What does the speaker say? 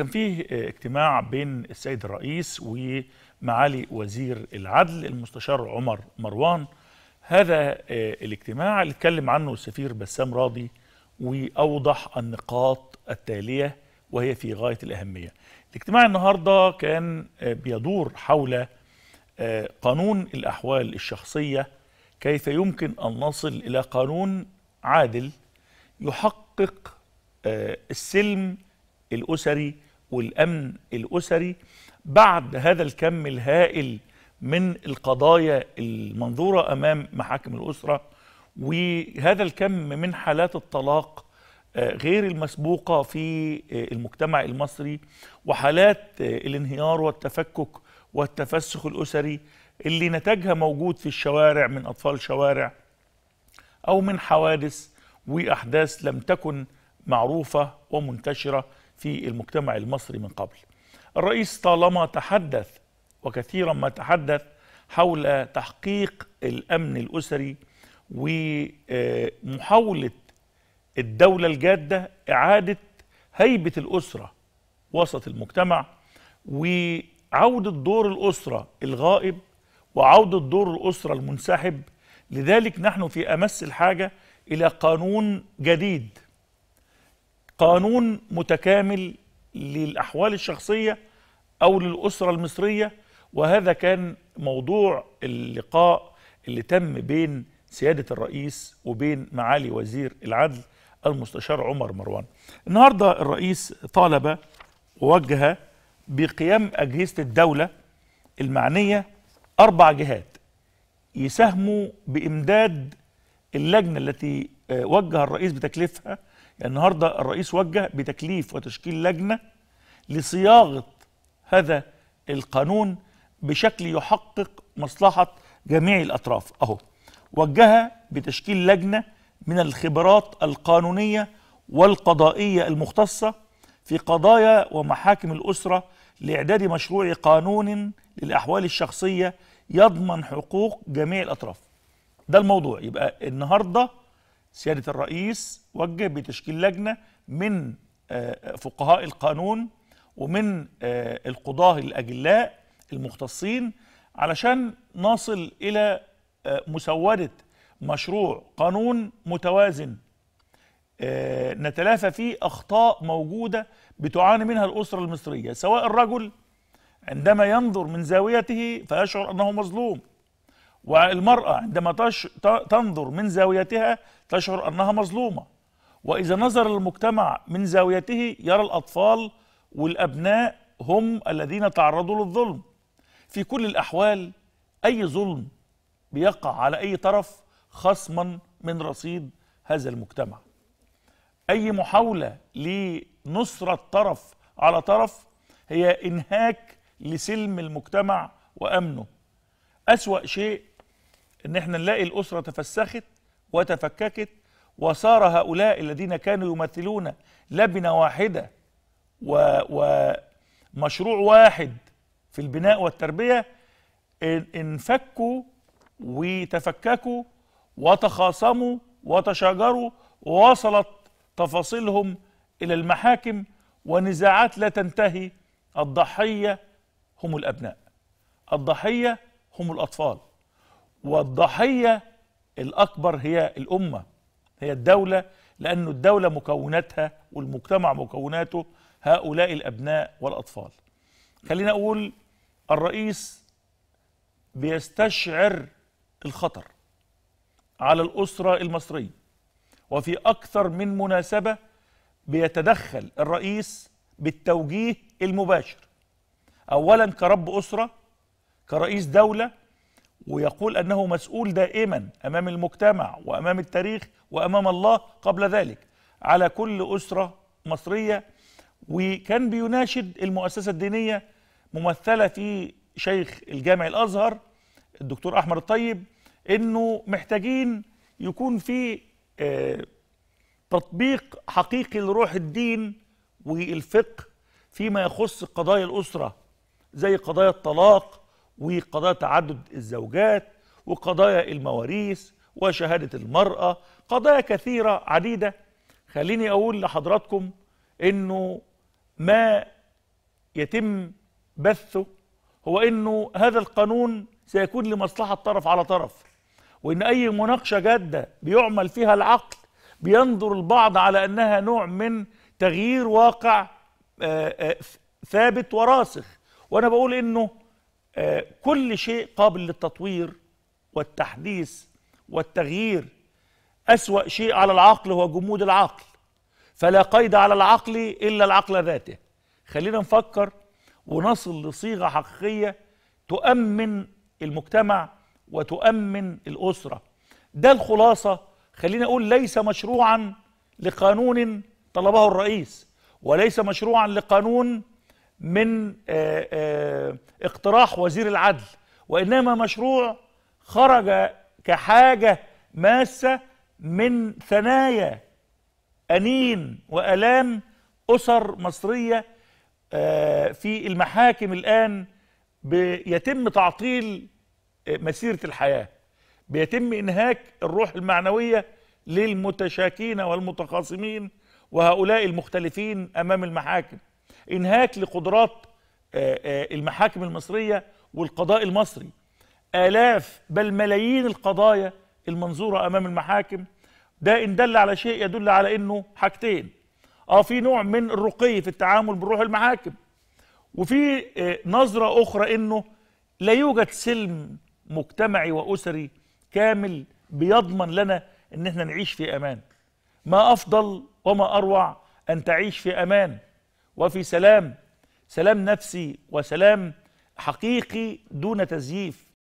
كان فيه اجتماع بين السيد الرئيس ومعالي وزير العدل المستشار عمر مروان هذا آه، الاجتماع اللي اتكلم عنه السفير بسام راضي واوضح النقاط التاليه وهي في غايه الاهميه. الاجتماع النهارده كان آه، بيدور حول آه، قانون الاحوال الشخصيه كيف يمكن ان نصل الى قانون عادل يحقق السلم الاسري والأمن الأسري بعد هذا الكم الهائل من القضايا المنظورة أمام محاكم الأسرة وهذا الكم من حالات الطلاق آه، غير المسبوقة في آه، المجتمع المصري وحالات آه، الانهيار والتفكك والتفسخ الأسري اللي نتجها موجود في الشوارع من أطفال شوارع أو من حوادث وأحداث لم تكن معروفة ومنتشرة في المجتمع المصري من قبل الرئيس طالما تحدث وكثيرا ما تحدث حول تحقيق الامن الاسري ومحاوله الدوله الجاده اعاده هيبه الاسره وسط المجتمع وعوده دور الاسره الغائب وعوده دور الاسره المنسحب لذلك نحن في امس الحاجه الى قانون جديد قانون متكامل للأحوال الشخصية أو للأسرة المصرية وهذا كان موضوع اللقاء اللي تم بين سيادة الرئيس وبين معالي وزير العدل المستشار عمر مروان النهاردة الرئيس طالب ووجه بقيام أجهزة الدولة المعنية أربع جهات يساهموا بإمداد اللجنة التي آه، وجه الرئيس بتكليفها النهارده الرئيس وجه بتكليف وتشكيل لجنه لصياغه هذا القانون بشكل يحقق مصلحه جميع الاطراف اهو وجه بتشكيل لجنه من الخبرات القانونيه والقضائيه المختصه في قضايا ومحاكم الاسره لاعداد مشروع قانون للاحوال الشخصيه يضمن حقوق جميع الاطراف ده الموضوع يبقى النهارده سيادة الرئيس وجه بتشكيل لجنة من آه، فقهاء القانون ومن آه، القضاة الأجلاء المختصين علشان نصل إلى آه، مسودة مشروع قانون متوازن نتلافى فيه أخطاء موجودة بتعاني منها الأسرة المصرية سواء الرجل عندما ينظر من زاويته فيشعر أنه مظلوم والمرأة عندما تش... تنظر من زاويتها تشعر أنها مظلومة وإذا نظر المجتمع من زاويته يرى الأطفال والأبناء هم الذين تعرضوا للظلم في كل الأحوال أي ظلم بيقع على أي طرف خصما من رصيد هذا المجتمع أي محاولة لنصرة طرف على طرف هي إنهاك لسلم المجتمع وأمنه أسوأ شيء ان احنا نلاقي الاسره تفسخت وتفككت وصار هؤلاء الذين كانوا يمثلون لبنه واحده ومشروع واحد في البناء والتربيه انفكوا وتفككوا وتخاصموا وتشاجروا ووصلت تفاصيلهم الى المحاكم ونزاعات لا تنتهي الضحيه هم الابناء الضحيه هم الاطفال والضحية الأكبر هي الأمة هي الدولة لأن الدولة مكوناتها والمجتمع مكوناته هؤلاء الأبناء والأطفال خلينا أقول الرئيس بيستشعر الخطر على الأسرة المصرية وفي أكثر من مناسبة بيتدخل الرئيس بالتوجيه المباشر أولا كرب أسرة كرئيس دولة ويقول أنه مسؤول دائما أمام المجتمع وأمام التاريخ وأمام الله قبل ذلك على كل أسرة مصرية وكان بيناشد المؤسسة الدينية ممثلة في شيخ الجامع الأزهر الدكتور أحمد الطيب أنه محتاجين يكون في آه، تطبيق حقيقي لروح الدين والفقه فيما يخص قضايا الأسرة زي قضايا الطلاق وقضايا تعدد الزوجات وقضايا المواريث وشهادة المرأة قضايا كثيرة عديدة خليني أقول لحضراتكم أنه ما يتم بثه هو أنه هذا القانون سيكون لمصلحة طرف على طرف وأن أي مناقشة جادة بيعمل فيها العقل بينظر البعض على أنها نوع من تغيير واقع آه، آه، ثابت وراسخ وأنا بقول أنه كل شيء قابل للتطوير والتحديث والتغيير أسوأ شيء على العقل هو جمود العقل فلا قيد على العقل إلا العقل ذاته خلينا نفكر ونصل لصيغة حقيقية تؤمن المجتمع وتؤمن الأسرة ده الخلاصة خلينا أقول ليس مشروعا لقانون طلبه الرئيس وليس مشروعا لقانون من آه، آه، اقتراح وزير العدل وإنما مشروع خرج كحاجة ماسة من ثنايا أنين وألام أسر مصرية آه، في المحاكم الآن بيتم تعطيل مسيرة الحياة بيتم إنهاك الروح المعنوية للمتشاكين والمتخاصمين وهؤلاء المختلفين أمام المحاكم انهاك لقدرات آه، آه، المحاكم المصرية والقضاء المصري آلاف بل ملايين القضايا المنظورة أمام المحاكم ده إن دل على شيء يدل على إنه حاجتين آه في نوع من الرقي في التعامل بروح المحاكم وفي آه، نظرة أخرى إنه لا يوجد سلم مجتمعي وأسري كامل بيضمن لنا إن إحنا نعيش في أمان ما أفضل وما أروع أن تعيش في أمان وفي سلام سلام نفسي وسلام حقيقي دون تزييف